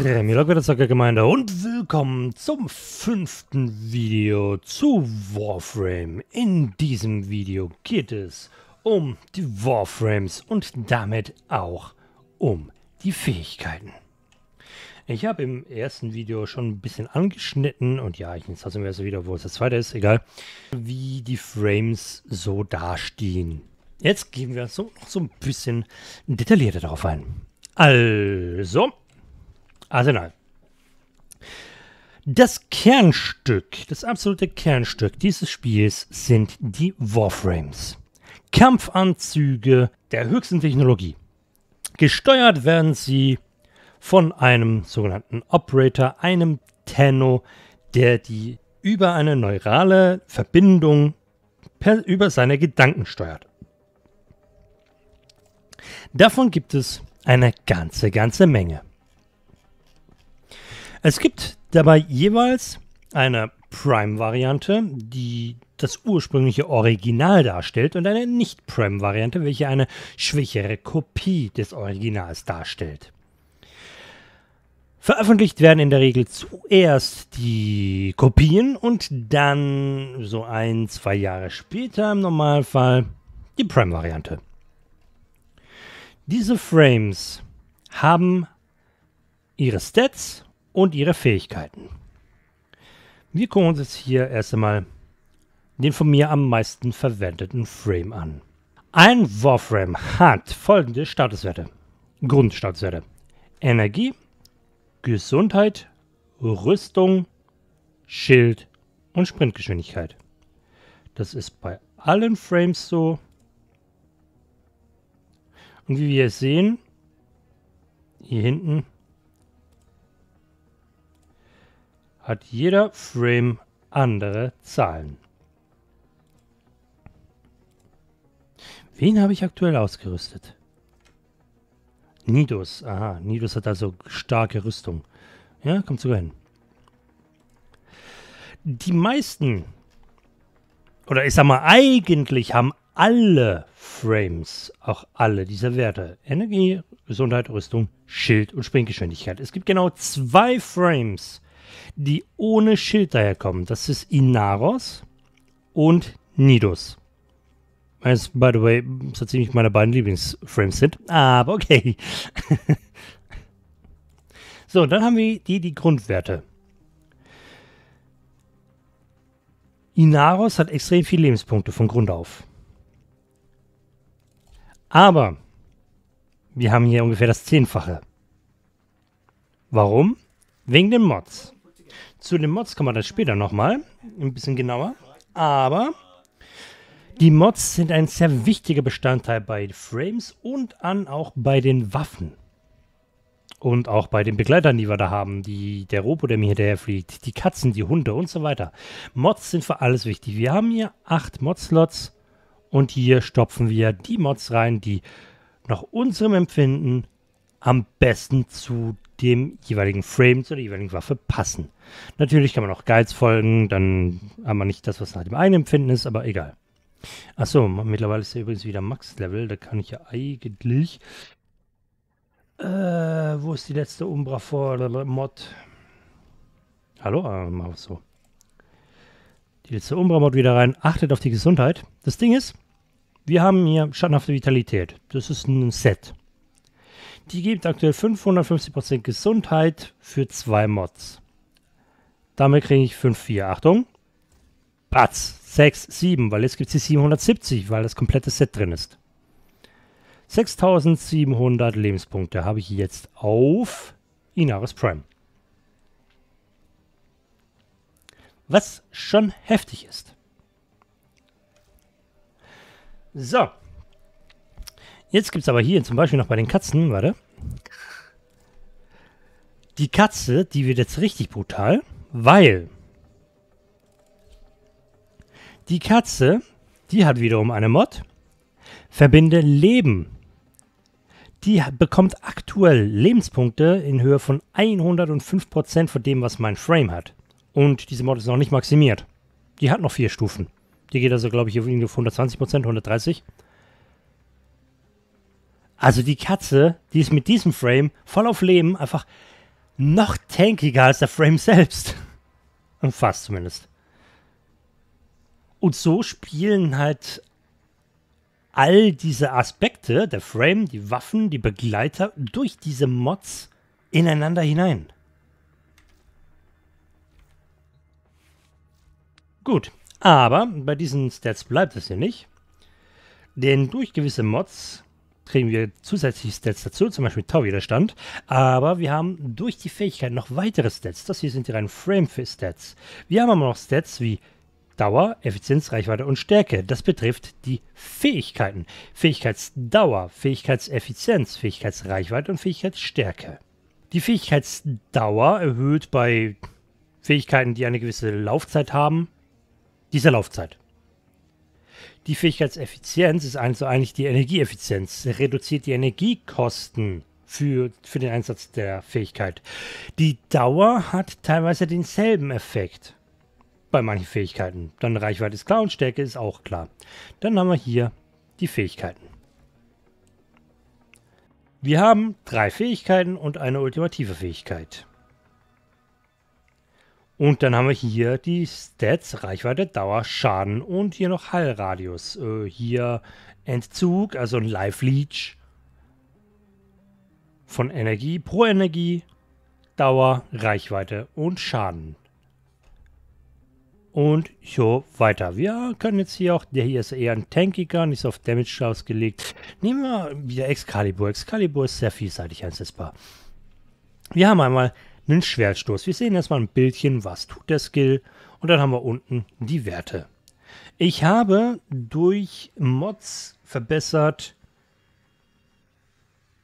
Milog Zockergemeinde und willkommen zum fünften Video zu Warframe. In diesem Video geht es um die Warframes und damit auch um die Fähigkeiten. Ich habe im ersten Video schon ein bisschen angeschnitten und ja, ich nehme das im ersten Video, wo es das zweite ist, egal, wie die Frames so dastehen. Jetzt gehen wir so noch so ein bisschen detaillierter darauf ein. Also, Arsenal. Das Kernstück, das absolute Kernstück dieses Spiels sind die Warframes. Kampfanzüge der höchsten Technologie. Gesteuert werden sie von einem sogenannten Operator, einem Tenno, der die über eine neurale Verbindung per, über seine Gedanken steuert. Davon gibt es eine ganze, ganze Menge. Es gibt dabei jeweils eine Prime-Variante, die das ursprüngliche Original darstellt, und eine Nicht-Prime-Variante, welche eine schwächere Kopie des Originals darstellt. Veröffentlicht werden in der Regel zuerst die Kopien und dann so ein, zwei Jahre später im Normalfall die Prime-Variante. Diese Frames haben ihre Stats und ihre Fähigkeiten. Wir gucken uns jetzt hier erst einmal den von mir am meisten verwendeten Frame an. Ein Warframe hat folgende Statuswerte. Grundstatuswerte. Energie, Gesundheit, Rüstung, Schild und Sprintgeschwindigkeit. Das ist bei allen Frames so. Und wie wir sehen, hier hinten hat jeder Frame andere Zahlen. Wen habe ich aktuell ausgerüstet? Nidus. Aha, Nidus hat also starke Rüstung. Ja, kommt sogar hin. Die meisten, oder ich sag mal, eigentlich haben alle Frames, auch alle dieser Werte, Energie, Gesundheit, Rüstung, Schild und Springgeschwindigkeit. Es gibt genau zwei Frames, die ohne Schild daherkommen. Das ist Inaros und Nidus. Das, by the way, ziemlich meine beiden Lieblingsframes sind. Aber okay. so, dann haben wir die, die Grundwerte. Inaros hat extrem viele Lebenspunkte von Grund auf. Aber wir haben hier ungefähr das Zehnfache. Warum? Wegen den Mods. Zu den Mods kommen wir dann später nochmal, ein bisschen genauer. Aber die Mods sind ein sehr wichtiger Bestandteil bei Frames und an auch bei den Waffen. Und auch bei den Begleitern, die wir da haben, die, der Robo, der mir hinterherfliegt, die Katzen, die Hunde und so weiter. Mods sind für alles wichtig. Wir haben hier acht Mod-Slots und hier stopfen wir die Mods rein, die nach unserem Empfinden am besten zu dem jeweiligen Frame, zu der jeweiligen Waffe passen. Natürlich kann man auch Guides folgen, dann haben wir nicht das, was nach dem einen Empfinden ist, aber egal. Achso, mittlerweile ist ja übrigens wieder Max-Level, da kann ich ja eigentlich... Äh, wo ist die letzte Umbra vor Mod? Hallo, äh, mach so. Die letzte Umbra-Mod wieder rein. Achtet auf die Gesundheit. Das Ding ist, wir haben hier schattenhafte Vitalität. Das ist ein Set. Die gibt aktuell 550% Gesundheit für zwei Mods. Damit kriege ich 5-4. Achtung. Platz 6, 7, weil jetzt gibt es die 770, weil das komplette Set drin ist. 6700 Lebenspunkte habe ich jetzt auf Inaris Prime. Was schon heftig ist. So, Jetzt gibt es aber hier zum Beispiel noch bei den Katzen, warte. Die Katze, die wird jetzt richtig brutal, weil die Katze, die hat wiederum eine Mod. Verbinde Leben. Die bekommt aktuell Lebenspunkte in Höhe von 105% von dem, was mein Frame hat. Und diese Mod ist noch nicht maximiert. Die hat noch vier Stufen. Die geht also, glaube ich, auf 120%, 130%. Also die Katze, die ist mit diesem Frame voll auf Leben einfach noch tankiger als der Frame selbst. Und fast zumindest. Und so spielen halt all diese Aspekte, der Frame, die Waffen, die Begleiter, durch diese Mods ineinander hinein. Gut, aber bei diesen Stats bleibt es hier nicht. Denn durch gewisse Mods kriegen wir zusätzliche Stats dazu, zum Beispiel Tauwiderstand. Aber wir haben durch die Fähigkeit noch weitere Stats. Das hier sind die reinen Frame-Stats. Wir haben aber noch Stats wie Dauer, Effizienz, Reichweite und Stärke. Das betrifft die Fähigkeiten. Fähigkeitsdauer, Fähigkeitseffizienz, Fähigkeitsreichweite und Fähigkeitsstärke. Die Fähigkeitsdauer erhöht bei Fähigkeiten, die eine gewisse Laufzeit haben, diese Laufzeit. Die Fähigkeitseffizienz ist also eigentlich die Energieeffizienz. Reduziert die Energiekosten für, für den Einsatz der Fähigkeit. Die Dauer hat teilweise denselben Effekt bei manchen Fähigkeiten. Dann Reichweite ist klar und Stärke ist auch klar. Dann haben wir hier die Fähigkeiten. Wir haben drei Fähigkeiten und eine ultimative Fähigkeit. Und dann haben wir hier die Stats, Reichweite, Dauer, Schaden und hier noch Heilradius. Äh, hier Entzug, also ein Life Leech von Energie pro Energie, Dauer, Reichweite und Schaden. Und so weiter. Wir können jetzt hier auch, der hier ist eher ein tankiger, nicht so auf Damage ausgelegt. Nehmen wir wieder Excalibur. Excalibur ist sehr vielseitig einsetzbar. Wir haben einmal einen Schwertstoß. Wir sehen erstmal ein Bildchen, was tut der Skill und dann haben wir unten die Werte. Ich habe durch Mods verbessert.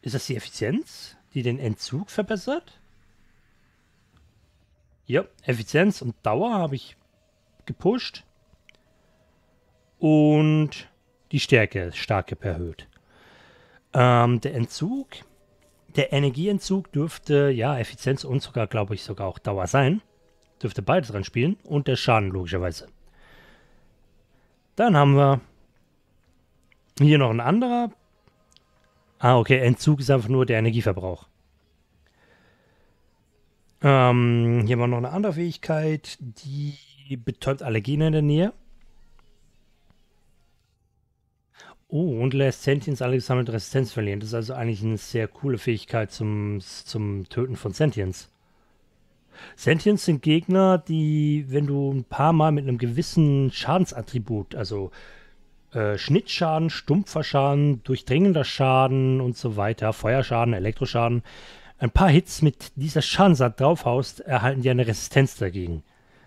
Ist das die Effizienz, die den Entzug verbessert? Ja, Effizienz und Dauer habe ich gepusht. Und die Stärke ist stark erhöht. Ähm, der Entzug der Energieentzug dürfte, ja, Effizienz und sogar, glaube ich, sogar auch Dauer sein. Dürfte beides dran spielen und der Schaden logischerweise. Dann haben wir hier noch ein anderer. Ah, okay, Entzug ist einfach nur der Energieverbrauch. Ähm, hier haben wir noch eine andere Fähigkeit, die betäubt Allergene in der Nähe. Oh, und lässt Sentients alle gesammelte Resistenz verlieren. Das ist also eigentlich eine sehr coole Fähigkeit zum, zum Töten von Sentients. Sentients sind Gegner, die, wenn du ein paar Mal mit einem gewissen Schadensattribut, also äh, Schnittschaden, stumpfer Schaden, durchdringender Schaden und so weiter, Feuerschaden, Elektroschaden, ein paar Hits mit dieser Schadensart draufhaust, erhalten die eine Resistenz dagegen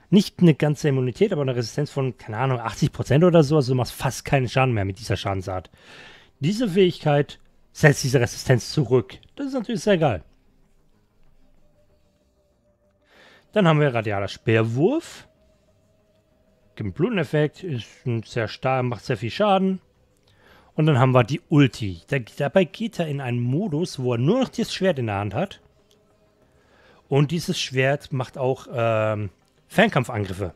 nicht eine ganze Immunität, aber eine Resistenz von, keine Ahnung, 80% oder so. Also du machst fast keinen Schaden mehr mit dieser Schadensart. Diese Fähigkeit setzt diese Resistenz zurück. Das ist natürlich sehr geil. Dann haben wir Radialer Speerwurf. Gibt einen Bluteneffekt, ist sehr stark, macht sehr viel Schaden. Und dann haben wir die Ulti. Da, dabei geht er in einen Modus, wo er nur noch das Schwert in der Hand hat. Und dieses Schwert macht auch ähm, Fernkampfangriffe.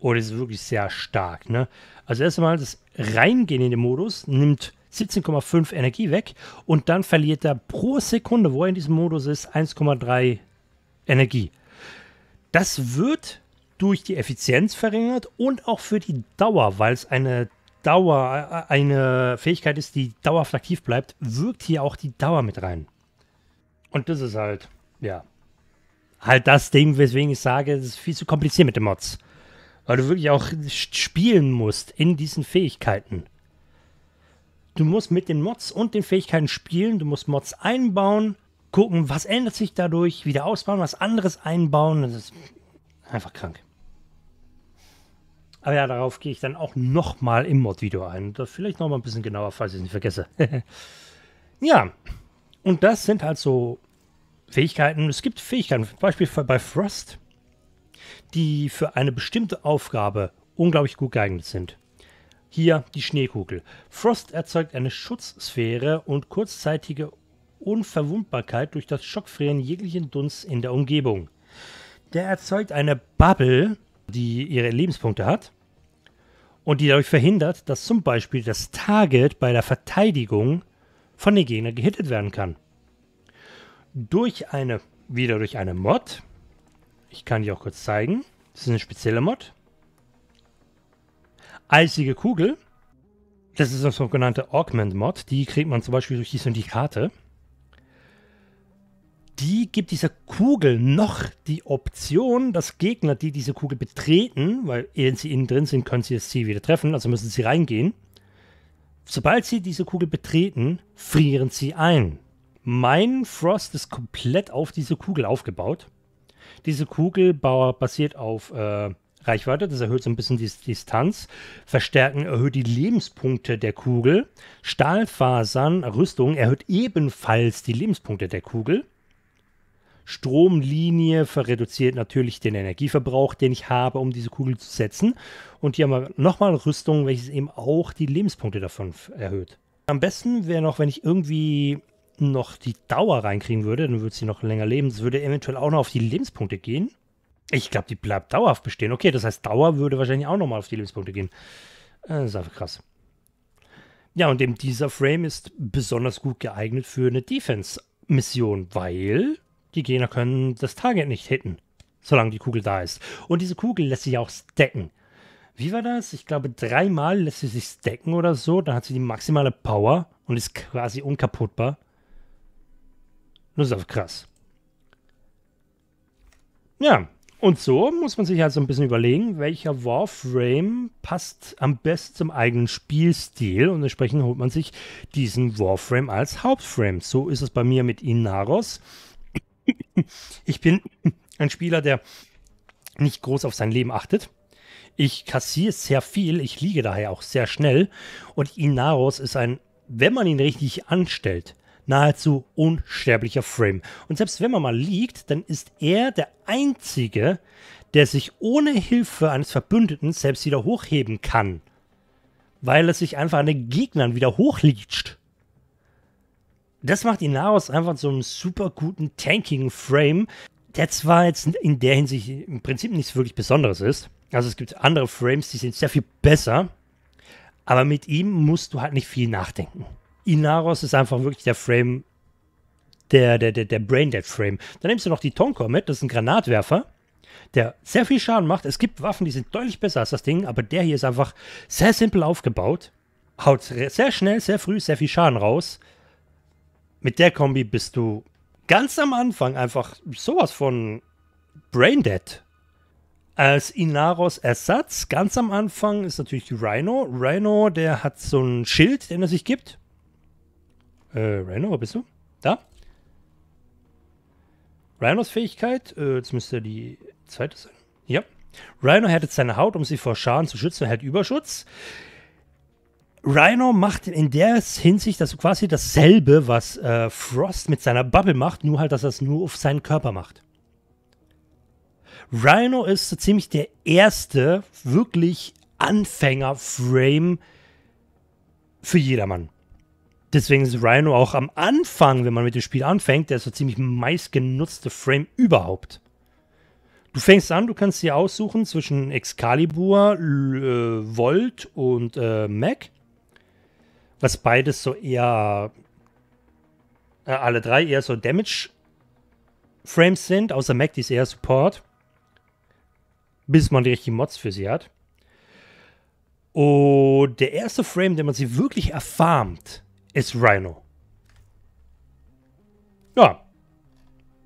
Oh, das ist wirklich sehr stark, ne? Also erstmal das Reingehen in den Modus nimmt 17,5 Energie weg und dann verliert er pro Sekunde, wo er in diesem Modus ist, 1,3 Energie. Das wird durch die Effizienz verringert und auch für die Dauer, weil es eine Dauer, äh, eine Fähigkeit ist, die dauerhaft aktiv bleibt, wirkt hier auch die Dauer mit rein. Und das ist halt, ja, halt das Ding, weswegen ich sage, es ist viel zu kompliziert mit den Mods. Weil du wirklich auch spielen musst in diesen Fähigkeiten. Du musst mit den Mods und den Fähigkeiten spielen, du musst Mods einbauen, gucken, was ändert sich dadurch, wieder ausbauen, was anderes einbauen. Das ist einfach krank. Aber ja, darauf gehe ich dann auch nochmal im Mod-Video ein. Da vielleicht nochmal ein bisschen genauer, falls ich es nicht vergesse. ja, und das sind halt so Fähigkeiten, es gibt Fähigkeiten, zum Beispiel bei Frost, die für eine bestimmte Aufgabe unglaublich gut geeignet sind. Hier die Schneekugel. Frost erzeugt eine Schutzsphäre und kurzzeitige Unverwundbarkeit durch das Schockfrieren jeglichen Dunst in der Umgebung. Der erzeugt eine Bubble, die ihre Lebenspunkte hat und die dadurch verhindert, dass zum Beispiel das Target bei der Verteidigung von den Gegnern gehittet werden kann durch eine, wieder durch eine Mod. Ich kann die auch kurz zeigen. Das ist eine spezielle Mod. Eisige Kugel. Das ist eine sogenannte Augment-Mod. Die kriegt man zum Beispiel durch die Syndikate. Die gibt dieser Kugel noch die Option, dass Gegner, die diese Kugel betreten, weil wenn sie innen drin sind, können sie das Ziel wieder treffen, also müssen sie reingehen. Sobald sie diese Kugel betreten, frieren sie ein. Mein Frost ist komplett auf diese Kugel aufgebaut. Diese Kugel basiert auf äh, Reichweite, das erhöht so ein bisschen die Distanz. Verstärken erhöht die Lebenspunkte der Kugel. Stahlfasern, Rüstung erhöht ebenfalls die Lebenspunkte der Kugel. Stromlinie verreduziert natürlich den Energieverbrauch, den ich habe, um diese Kugel zu setzen. Und hier haben wir nochmal Rüstung, welches eben auch die Lebenspunkte davon erhöht. Am besten wäre noch, wenn ich irgendwie noch die Dauer reinkriegen würde, dann würde sie noch länger leben. Es würde eventuell auch noch auf die Lebenspunkte gehen. Ich glaube, die bleibt dauerhaft bestehen. Okay, das heißt, Dauer würde wahrscheinlich auch nochmal auf die Lebenspunkte gehen. Äh, das ist einfach krass. Ja, und eben dieser Frame ist besonders gut geeignet für eine Defense-Mission, weil die Gegner können das Target nicht hitten, solange die Kugel da ist. Und diese Kugel lässt sich auch stacken. Wie war das? Ich glaube, dreimal lässt sie sich stacken oder so. Dann hat sie die maximale Power und ist quasi unkaputtbar. Das ist auch krass. Ja, und so muss man sich halt so ein bisschen überlegen, welcher Warframe passt am besten zum eigenen Spielstil und entsprechend holt man sich diesen Warframe als Hauptframe. So ist es bei mir mit Inaros. Ich bin ein Spieler, der nicht groß auf sein Leben achtet. Ich kassiere sehr viel, ich liege daher auch sehr schnell und Inaros ist ein, wenn man ihn richtig anstellt, nahezu unsterblicher Frame. Und selbst wenn man mal liegt, dann ist er der Einzige, der sich ohne Hilfe eines Verbündeten selbst wieder hochheben kann. Weil er sich einfach an den Gegnern wieder hochliegt. Das macht Inaros einfach so einen super guten tankigen Frame, der zwar jetzt in der Hinsicht im Prinzip nichts wirklich Besonderes ist. Also es gibt andere Frames, die sind sehr viel besser, aber mit ihm musst du halt nicht viel nachdenken. Inaros ist einfach wirklich der Frame, der, der, der, der Braindead-Frame. Dann nimmst du noch die Tonko mit, das ist ein Granatwerfer, der sehr viel Schaden macht. Es gibt Waffen, die sind deutlich besser als das Ding, aber der hier ist einfach sehr simpel aufgebaut, haut sehr schnell, sehr früh, sehr viel Schaden raus. Mit der Kombi bist du ganz am Anfang einfach sowas von Braindead. Als Inaros Ersatz, ganz am Anfang, ist natürlich Rhino. Rhino, der hat so ein Schild, den er sich gibt. Äh, Rhino, bist du? Da? Rhinos Fähigkeit, äh, jetzt müsste die zweite sein. Ja. Rhino härtet seine Haut, um sie vor Schaden zu schützen, er hat Überschutz. Rhino macht in der Hinsicht dass quasi dasselbe, was äh, Frost mit seiner Bubble macht, nur halt, dass er es nur auf seinen Körper macht. Rhino ist so ziemlich der erste wirklich Anfänger-Frame für jedermann. Deswegen ist Rhino auch am Anfang, wenn man mit dem Spiel anfängt, der ist so ziemlich meistgenutzte Frame überhaupt. Du fängst an, du kannst dir aussuchen zwischen Excalibur, äh, Volt und äh, Mac. Was beides so eher, äh, alle drei eher so Damage-Frames sind, außer Mac, die ist eher Support. Bis man die richtigen Mods für sie hat. Und der erste Frame, den man sie wirklich erfarmt, ist Rhino. Ja.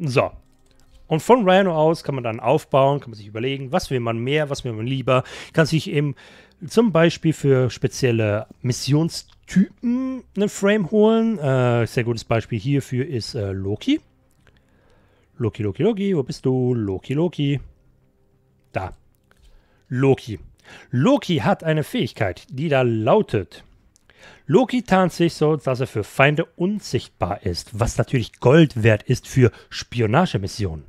So. Und von Rhino aus kann man dann aufbauen, kann man sich überlegen, was will man mehr, was will man lieber. Kann sich eben zum Beispiel für spezielle Missionstypen einen Frame holen. Äh, sehr gutes Beispiel hierfür ist äh, Loki. Loki, Loki, Loki, wo bist du? Loki, Loki. Da. Loki. Loki hat eine Fähigkeit, die da lautet. Loki tarnt sich so, dass er für Feinde unsichtbar ist, was natürlich Gold wert ist für Spionagemissionen.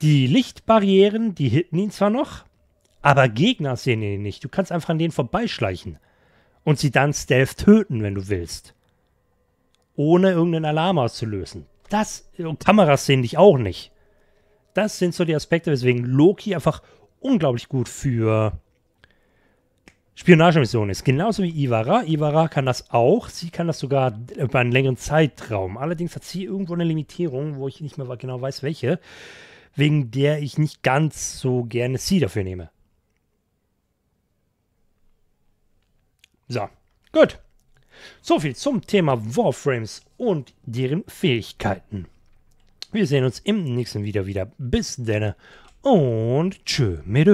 Die Lichtbarrieren, die hitten ihn zwar noch, aber Gegner sehen ihn nicht. Du kannst einfach an denen vorbeischleichen und sie dann stealth töten, wenn du willst. Ohne irgendeinen Alarm auszulösen. Das und oh, Kameras sehen dich auch nicht. Das sind so die Aspekte, weswegen Loki einfach unglaublich gut für Spionagemission ist. Genauso wie Ivara. Ivara kann das auch. Sie kann das sogar äh, über einen längeren Zeitraum. Allerdings hat sie irgendwo eine Limitierung, wo ich nicht mehr genau weiß, welche, wegen der ich nicht ganz so gerne sie dafür nehme. So, gut. Soviel zum Thema Warframes und deren Fähigkeiten. Wir sehen uns im nächsten Video wieder. Bis dann und tschö, mit